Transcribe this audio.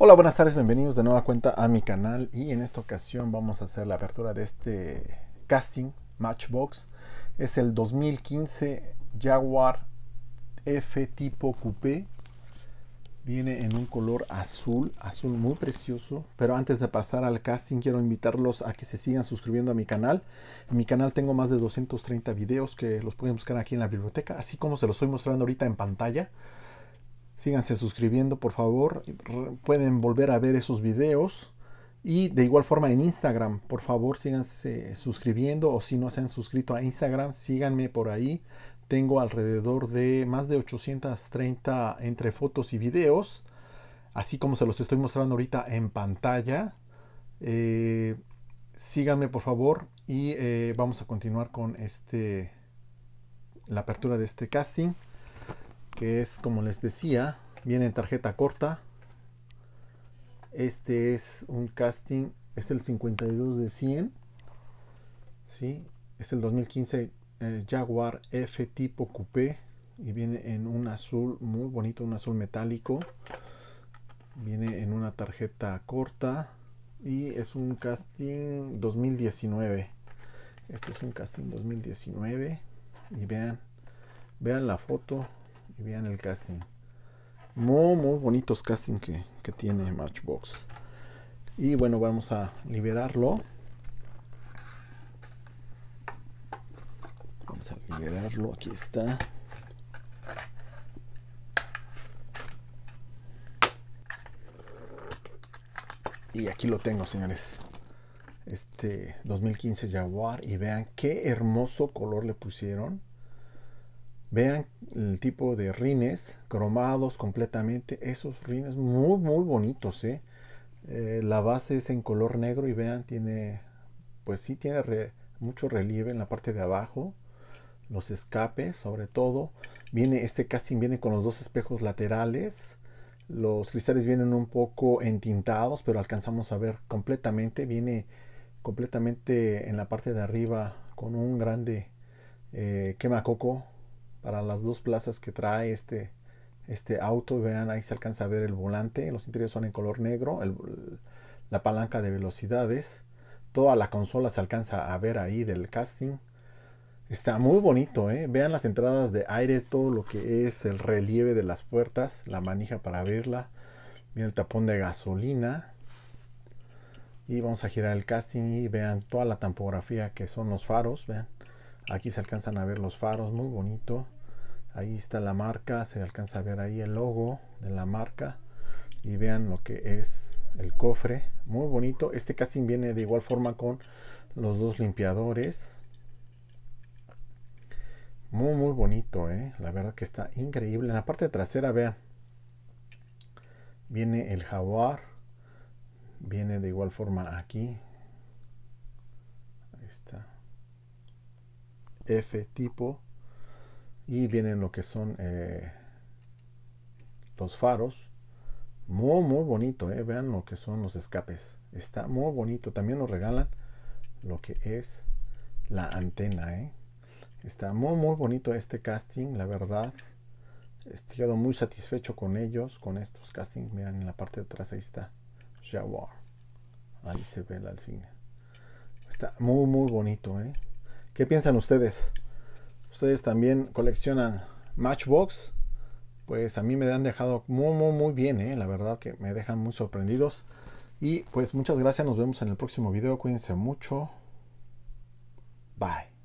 Hola, buenas tardes, bienvenidos de nueva cuenta a mi canal y en esta ocasión vamos a hacer la apertura de este casting Matchbox. Es el 2015 Jaguar F tipo coupé. Viene en un color azul, azul muy precioso. Pero antes de pasar al casting, quiero invitarlos a que se sigan suscribiendo a mi canal. En mi canal tengo más de 230 videos que los pueden buscar aquí en la biblioteca, así como se los estoy mostrando ahorita en pantalla. Síganse suscribiendo, por favor. Pueden volver a ver esos videos. Y de igual forma en Instagram, por favor, síganse suscribiendo o si no se han suscrito a Instagram, síganme por ahí. Tengo alrededor de más de 830 entre fotos y videos, así como se los estoy mostrando ahorita en pantalla. Eh, síganme por favor y eh, vamos a continuar con este la apertura de este casting que es como les decía, viene en tarjeta corta. Este es un casting, es el 52 de 100. ¿sí? Es el 2015 eh, Jaguar F tipo coupé y viene en un azul muy bonito, un azul metálico. Viene en una tarjeta corta y es un casting 2019. Este es un casting 2019 y vean, vean la foto, y vean el casting. Muy, muy bonitos casting que, que tiene Matchbox. Y bueno, vamos a liberarlo. Vamos a liberarlo. Aquí está. Y aquí lo tengo, señores. Este 2015 Jaguar. Y vean qué hermoso color le pusieron. Vean el tipo de rines cromados completamente. Esos rines muy, muy bonitos. ¿eh? Eh, la base es en color negro y vean, tiene, pues sí, tiene mucho relieve en la parte de abajo. Los escapes, sobre todo. Viene, este casting viene con los dos espejos laterales. Los cristales vienen un poco entintados, pero alcanzamos a ver completamente. Viene completamente en la parte de arriba con un grande eh, quema coco para las dos plazas que trae este, este auto. Vean, ahí se alcanza a ver el volante. Los interiores son en color negro. la palanca de velocidades. Toda la consola se alcanza a ver ahí del casting. Está muy bonito, ¿eh? Vean las entradas de aire, todo lo que es el relieve de las puertas, la manija para abrirla. Miren el tapón de gasolina. Y vamos a girar el casting y vean toda la tampografía que son los faros, vean. Aquí se alcanzan a ver los faros, muy bonito. Ahí está la marca, se alcanza a ver ahí el logo de la marca. Y vean lo que es el cofre, muy bonito. Este casting viene de igual forma con los dos limpiadores. Muy, muy bonito, ¿eh? La verdad que está increíble. En la parte trasera, vean. Viene el jaguar. Viene de igual forma aquí. Ahí está. F tipo y vienen lo que son eh, los faros muy muy bonito eh. vean lo que son los escapes está muy bonito también nos regalan lo que es la antena eh. está muy muy bonito este casting la verdad estoy muy satisfecho con ellos con estos castings miren en la parte de atrás ahí está Jaguar ahí se ve la insignia está muy muy bonito ¿Qué piensan ustedes? ¿Ustedes también coleccionan Matchbox? Pues a mí me han dejado muy, muy, muy bien, ¿eh? la verdad que me dejan muy sorprendidos. Y pues muchas gracias, nos vemos en el próximo video, cuídense mucho. Bye.